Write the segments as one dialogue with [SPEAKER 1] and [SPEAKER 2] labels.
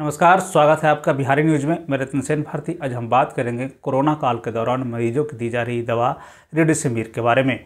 [SPEAKER 1] नमस्कार स्वागत है आपका बिहारी न्यूज में मैं रतन सेन भारती आज हम बात करेंगे कोरोना काल के दौरान मरीजों की दी जा रही दवा रेडिसमीर के बारे में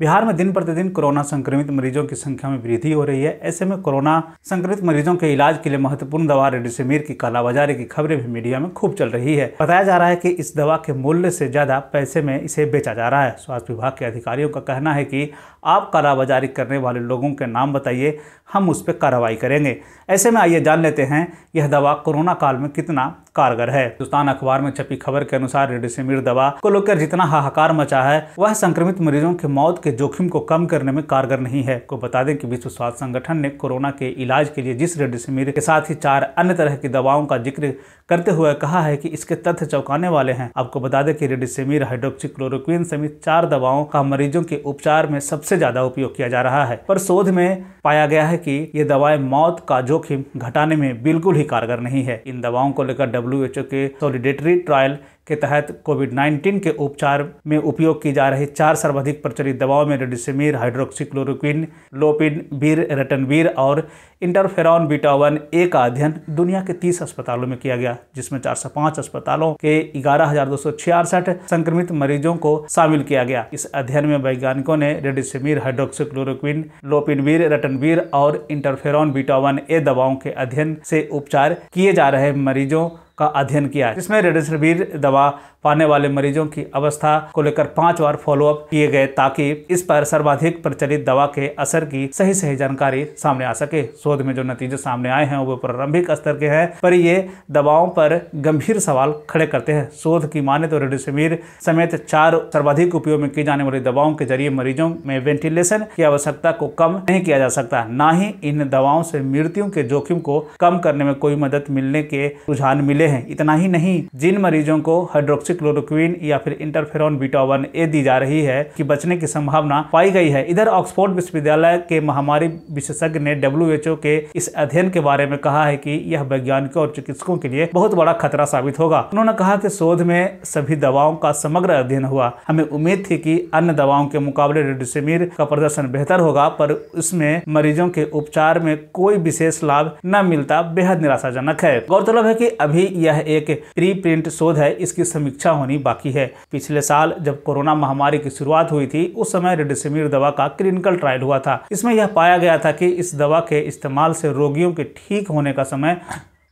[SPEAKER 1] बिहार में दिन प्रतिदिन कोरोना संक्रमित मरीजों की संख्या में वृद्धि हो रही है ऐसे में कोरोना संक्रमित मरीजों के इलाज के लिए महत्वपूर्ण दवा रेडिसमीर की कालाबाजारी की खबरें भी मीडिया में खूब चल रही है बताया जा रहा है कि इस दवा के मूल्य से ज्यादा पैसे में इसे बेचा जा रहा है स्वास्थ्य विभाग के अधिकारियों का कहना है कि आप कालाबाजारी करने वाले लोगों के नाम बताइए हम उस पर कार्रवाई करेंगे ऐसे में आइए जान लेते हैं यह दवा कोरोना काल में कितना कारगर है हिंदुस्तान अखबार में छपी खबर के अनुसार रेडिसमिर दवा को लेकर जितना हाहाकार मचा है वह संक्रमित मरीजों के मौत के जोखिम को कम करने में कारगर नहीं है को बता दें कि विश्व स्वास्थ्य संगठन ने कोरोना के इलाज के लिए जिस रेडिसमिर के साथ ही चार अन्य तरह की दवाओं का जिक्र करते हुए कहा है कि इसके तथ्य चौंकाने वाले हैं आपको बता दें कि रेडिसमिर हाइड्रोक्सीक्लोरोक्विन समेत चार दवाओं का मरीजों के उपचार में सबसे ज्यादा उपयोग किया जा रहा है पर शोध में पाया गया है कि ये दवाएं मौत का जोखिम घटाने में बिल्कुल ही कारगर नहीं है इन दवाओं को लेकर डब्ल्यूएचओ के सॉलिडेटरी ट्रायल के तहत कोविड 19 के उपचार में उपयोग की जा रही चार सर्वाधिक प्रचलित दवाओं में रेडिसमीर हाइड्रोक्सीक्लोरोक्विन लोपिन बीर रेटनवीर और इंटरफेरॉन बीटावन ए का अध्ययन दुनिया के 30 अस्पतालों में किया गया जिसमें 405 अस्पतालों के ग्यारह संक्रमित मरीजों को शामिल किया गया इस अध्ययन में वैज्ञानिकों ने रेडिसमीर हाइड्रोक्सीक्लोरोक्विन लोपिनवीर रेटनवीर और इंटरफेरॉन बीटावन ए दवाओं के अध्ययन से उपचार किए जा रहे मरीजों का अध्ययन किया जिसमें रेडेसिविर दवा पाने वाले मरीजों की अवस्था को लेकर पांच बार फॉलोअप किए गए ताकि इस पर सर्वाधिक प्रचलित दवा के असर की सही सही जानकारी सामने आ सके शोध में जो नतीजे सामने आए हैं वो प्रारंभिक स्तर के हैं पर ये दवाओं पर गंभीर सवाल खड़े करते हैं शोध की माने तो रेडेसिविर समेत चार सर्वाधिक उपयोग में की जाने वाली दवाओं के जरिए मरीजों में वेंटिलेशन की आवश्यकता को कम नहीं किया जा सकता न ही इन दवाओं से मृत्यु के जोखिम को कम करने में कोई मदद मिलने के रुझान मिले हैं इतना ही नहीं जिन मरीजों को हाइड्रोक्सीक्लोरोक्वीन या फिर इंटरफेरॉन बीटा ए दी जा रही है कि बचने की संभावना पाई गई है इधर ऑक्सफोर्ड विश्वविद्यालय के महामारी विशेषज्ञ ने डब्ल्यू के इस अध्ययन के बारे में कहा है कि यह वैज्ञानिकों और चिकित्सकों के लिए बहुत बड़ा खतरा साबित होगा उन्होंने कहा कि शोध में सभी दवाओं का समग्र अध्ययन हुआ हमें उम्मीद थी कि अन्य दवाओं के मुकाबले रेडिसमीर का प्रदर्शन बेहतर होगा पर इसमें मरीजों के उपचार में कोई विशेष लाभ न मिलता बेहद निराशाजनक है गौरतलब है कि अभी यह एक प्री प्रिंट शोध है इसकी समीक्षा होनी बाकी है पिछले साल जब कोरोना महामारी की शुरुआत हुई थी उस समय रेडिसमिर दवा का क्लिनिकल ट्रायल हुआ था इसमें यह पाया गया था कि इस दवा के इस्तेमाल से रोगियों के ठीक होने का समय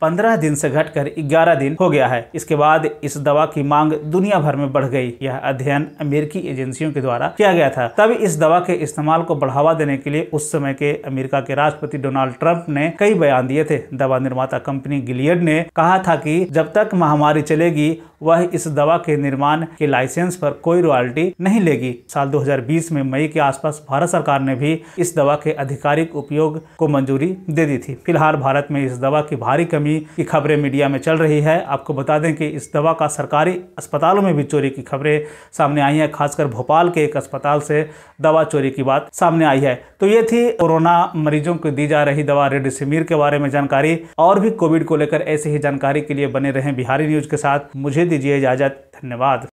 [SPEAKER 1] पंद्रह दिन से घटकर ग्यारह दिन हो गया है इसके बाद इस दवा की मांग दुनिया भर में बढ़ गई यह अध्ययन अमेरिकी एजेंसियों के द्वारा किया गया था तब इस दवा के इस्तेमाल को बढ़ावा देने के लिए उस समय के अमेरिका के राष्ट्रपति डोनाल्ड ट्रंप ने कई बयान दिए थे दवा निर्माता कंपनी गिलियड ने कहा था की जब तक महामारी चलेगी वह इस दवा के निर्माण के लाइसेंस पर कोई रॉयल्टी नहीं लेगी साल 2020 में मई के आसपास भारत सरकार ने भी इस दवा के आधिकारिक उपयोग को मंजूरी दे दी थी फिलहाल भारत में इस दवा की भारी कमी कमी की खबरें मीडिया में चल रही है आपको बता दें कि इस दवा का सरकारी अस्पतालों में भी चोरी की खबरें सामने आई हैं खासकर भोपाल के एक अस्पताल से दवा चोरी की बात सामने आई है तो ये थी कोरोना मरीजों को दी जा रही दवा रेडिसमीर के बारे में जानकारी और भी कोविड को लेकर ऐसी ही जानकारी के लिए बने रहे बिहारी न्यूज के साथ मुझे दीजिए इजाजत धन्यवाद